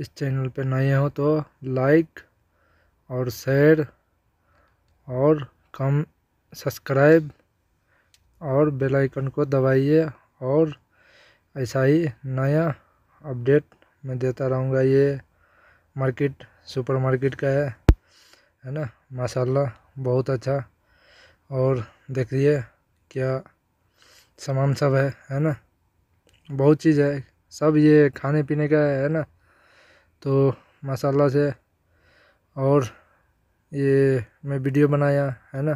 इस चैनल पर नए हो तो लाइक और शेयर और कम सब्सक्राइब और बेल आइकन को दबाइए और ऐसा ही नया अपडेट मैं देता रहूँगा ये मार्केट सुपर मार्केट का है है ना माशाल्लाह बहुत अच्छा और देखिए क्या सामान सब है है ना बहुत चीज़ है सब ये खाने पीने का है ना तो मसाला से और ये मैं वीडियो बनाया है ना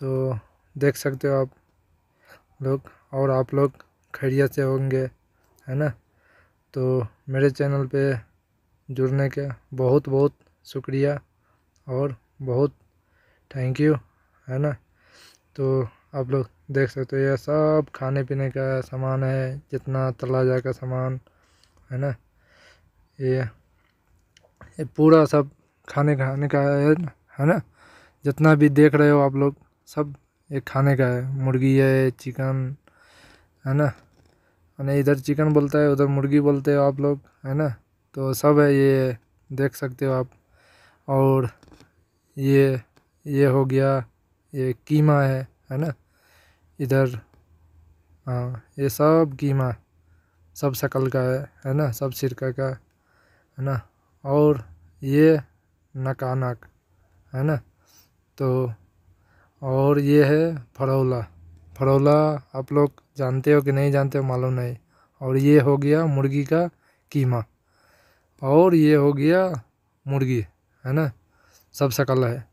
तो देख सकते हो आप लोग और आप लोग खैरियत से होंगे है ना तो मेरे चैनल पे जुड़ने के बहुत बहुत शुक्रिया और बहुत थैंक यू है ना तो आप लोग देख सकते हो यह सब खाने पीने का सामान है जितना तला जा का सामान है ना ये, ये पूरा सब खाने खाने का है है ना जितना भी देख रहे हो आप लोग सब ये खाने का है मुर्गी है चिकन है ना यानी इधर चिकन बोलता है उधर मुर्गी बोलते हो आप लोग है ना तो सब है ये देख सकते हो आप और ये ये हो गया ये कीमा है है ना इधर हाँ ये सब कीमा सब शक्ल का है है ना सब सिरका का है ना और ये नकानक है ना तो और ये है फरौला फरौला आप लोग जानते हो कि नहीं जानते हो मालूम नहीं और ये हो गया मुर्गी का कीमा और ये हो गया मुर्गी है ना सब शकल है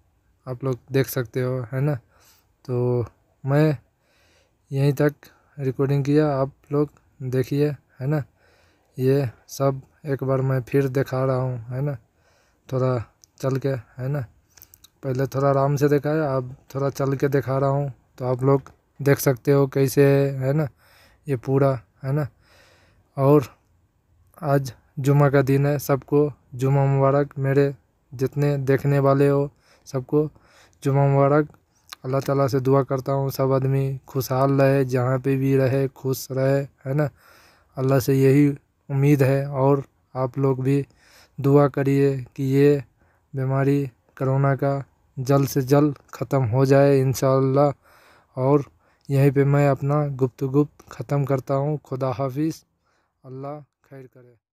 आप लोग देख सकते हो है ना तो मैं यहीं तक रिकॉर्डिंग किया आप लोग देखिए है ना ये सब एक बार मैं फिर दिखा रहा हूँ है ना थोड़ा चल के है ना पहले थोड़ा आराम से दिखाया अब थोड़ा चल के दिखा रहा हूँ तो आप लोग देख सकते हो कैसे है ना ये पूरा है ना और आज जुमा का दिन है सबको जुमा मुबारक मेरे जितने देखने वाले हो सबको जुमा मुबारक अल्लाह ताला से दुआ करता हूँ सब आदमी खुशहाल रहे जहाँ पे भी रहे खुश रहे है ना अल्लाह से यही उम्मीद है और आप लोग भी दुआ करिए कि ये बीमारी करोना का जल्द से जल्द ख़त्म हो जाए इन और यहीं पे मैं अपना गुप्त गुप्त ख़त्म करता हूँ खुदा हाफिज़ अल्लाह खैर करे